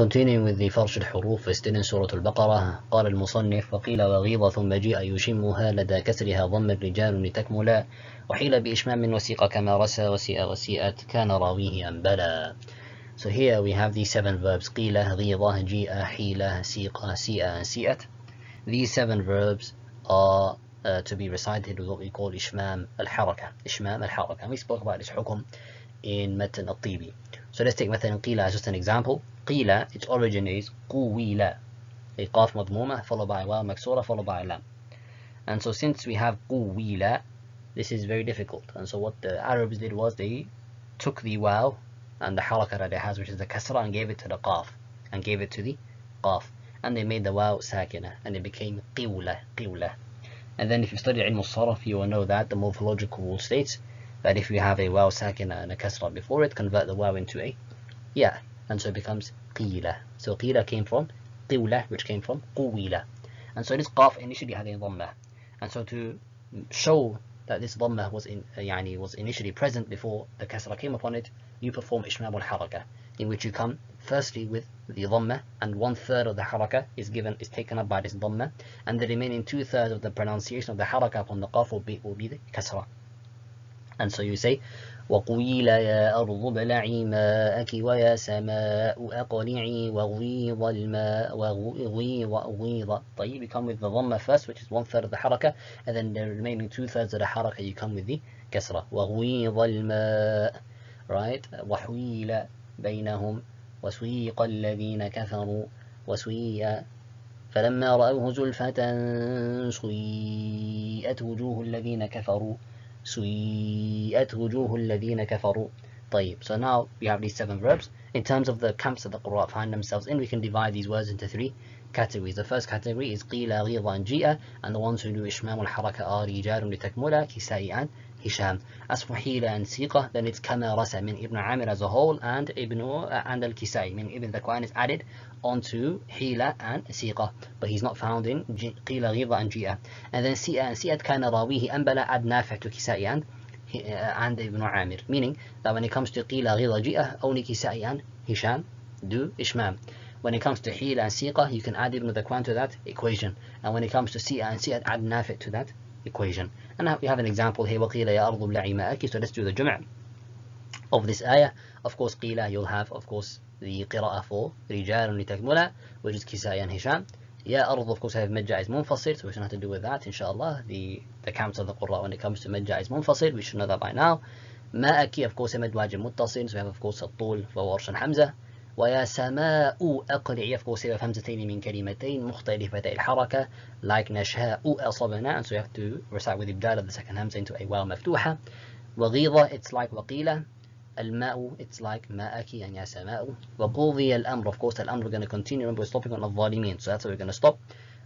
Continuing with the فرش الحروف still in سورة البقرة قال المصنف وقيل وغيظة مجيء يشمها لدى كسرها ضم الرجال لتكملا وحيل بإشمام وسيق كما رسى وسيء وسيئت كان راويه أم بلى So here we have the seven verbs قيل غيظة جيء حيلة سيق سيئ سيئت These seven verbs are uh, to be recited with what we call إشمام الحركة إشمام الحركة and we spoke about this حكم in متن الطيبي So let's take مثلا قيل as just an example Qila, its origin is قويلة a qaf madmuma followed by wa maksura followed by lam and so since we have قويلة this is very difficult and so what the Arabs did was they took the Waw and the harakat that it has which is the kasra and gave it to the qaf and gave it to the qaf and they made the Waw sakina and it became qiwla qiwla and then if you study ilm al-saraf you will know that the morphological rule states that if you have a Waw sakina and a kasra before it convert the Waw into a yeah and so it becomes qila. So qila came from qila, which came from quwila. And so this qaf initially had a dhamma. And so to show that this dhamma was in uh, yani was initially present before the kasra came upon it, you perform ishmam al haraka, in which you come firstly with the dhamma, and one third of the haraka is given is taken up by this dhamma, and the remaining two thirds of the pronunciation of the haraka upon the qaf will be, will be the kasra. And so you say, وقيل يا أرض ابلعي ماءك ويا سماء أقلعي وغيض الماء وغيض غيض طيب you come with the ضمة first which is one third of the حركة and then the remaining two thirds of the حركة you come with the كسرة وغيض الماء right وحويل بينهم وسيق الذين كفروا وسيئا فلما رأوه زلفة سيئت وجوه الذين كفروا سُيِّئَتْ وُجُوهُ الَّذِينَ كَفَرُوا طيب. So now we have these seven verbs. In terms of the camps that the Qur'an find themselves in, we can divide these words into three categories. The first category is قِيلَ غِيظًا جِئَ and the ones who do إشْمَامُ al-haraka are رِجَالٌ لِتَكْمُلَ كِسَائِعًا Hisham. As for Hila and Siqah, then it's Kama Rasa min Ibn Amir as a whole and Ibn uh, and Al-Kisai. Meaning Ibn Dhakwan is added onto Hila and Siqah. But he's not found in Qila, Ghidha and Jia. And then Si'a and Si'at Kana Rawihi Anbala ad Nafi' to Kisai and uh, and Ibn Amir. Meaning that when it comes to Qila, Ghidha, Jia, only Kisai and Hisham do Ishmam. When it comes to Hila and Siqah, you can add Ibn Dhakwan to that equation. And when it comes to Si'a and Si'at, add Nafi' to that equation. And we have an example here وقيل يا أرض ابلعي ماءك. So let's do the جمع of this ayah. Of course قيل you'll have of course the قراءة for رجال لتكملة which is Kisa and Hisham. يا أرض of course I have مجع is منفصل so we shouldn't have to do with that inshallah. The the count of the قراء when it comes to مجع is منفصل we should know that by now. ماءك of course مد واجب متصل so we have of course الطول for ورش حمزة ويا سماء أقلعي فوسب همزتين من كلمتين مختلفتي الحركة like نشاء أصبنا and so you have to recite with إبدال of the second hamza into a واو مفتوحة وغيظة it's like وقيلة الماء it's like ماءك يعني يا سماء وقضي الأمر of course الأمر we're going to continue remember we're stopping on الظالمين so that's where we're going to stop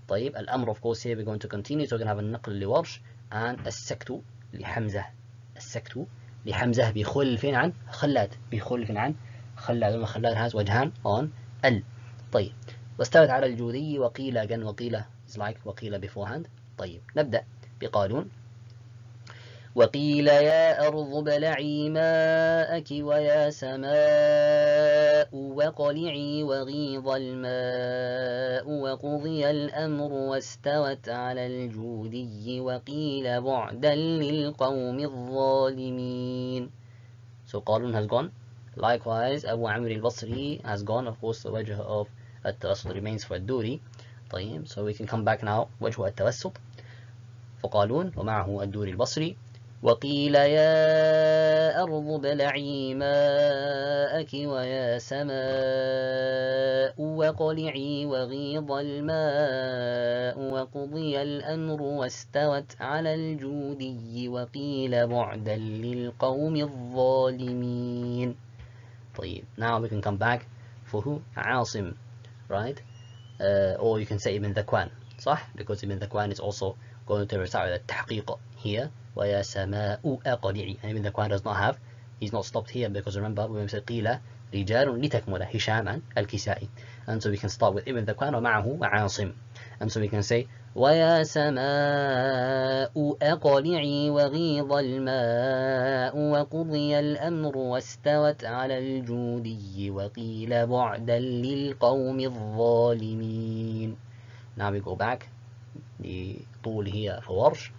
طيب الأمر of course here we're going to continue so we're going to have النقل لورش and السكت لحمزة السكت لحمزة بخلف عن خلاد بخلف عن خلى عموم خلال هذا وجهان on ال طيب واستوت على الجودي وقيل again وقيل is like وقيل beforehand طيب نبدأ بقالون وقيل يا أرض بلعي ماءك ويا سماء وقلعي وغيظ الماء وقضي الأمر واستوت على الجودي وقيل بعدا للقوم الظالمين So قالون has gone Likewise, Abu Amr al-Basri has gone, of course, the wajah of التوسط remains for الدوري. طيب, so we can come back now, وجه التوسط. فقالون ومعه الدوري البصري وقيل يا أرض بلعي ماءك ويا سماء وقلعي وغيض الماء وقضي الأمر واستوت على الجودي وقيل بعدا للقوم الظالمين now we can come back for who عاصم right uh, or you can say Ibn Dhakwan صح because Ibn Dhakwan is also going to retire the تحقيق here ويا سماء أقلعي and Ibn Dhakwan does not have he's not stopped here because remember when we said قيل رجال لتكمل هشام الكسائي and so we can start with Ibn Dhakwan ومعه عاصم and so we can say ويا سماء أقلعي وغيض الماء وقضي الأمر واستوت على الجودي وقيل بعدا للقوم الظالمين Now we go back the tool here for Warsh.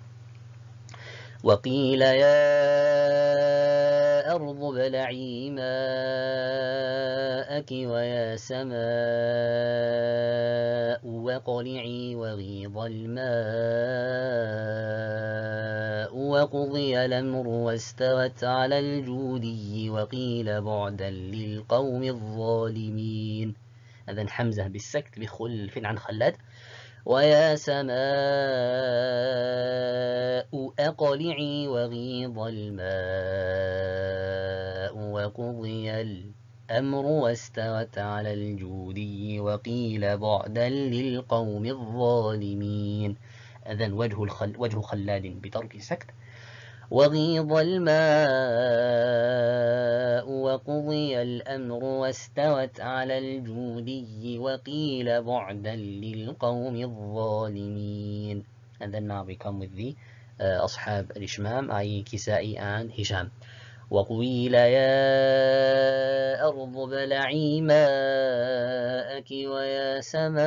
وقيل يا أرض بلعي ماءك ويا سماء وقلعي وغيض الماء وقضي الأمر واستوت على الجودي وقيل بعدا للقوم الظالمين أذن حمزة بالسكت بخلف عن خلاد ويا سماء أقلعي وغيض الماء وقضي الأمر واستوت على الجودي وقيل بعدا للقوم الظالمين أذن وجه, الخل وجه خلاد بترك سكت وغيض الماء وقضي الأمر واستوت على الجودي وقيل بعدا للقوم الظالمين And then now we come with the uh, أصحاب الإشمام أي كسائي and هشام وقيل يا أرض بلعي ماءك ويا سماء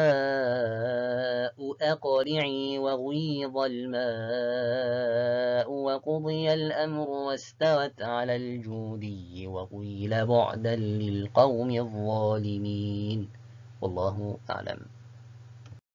أقرعي وغيض الماء وقضي الأمر واستوت على الجودي وقيل بعدا للقوم الظالمين والله أعلم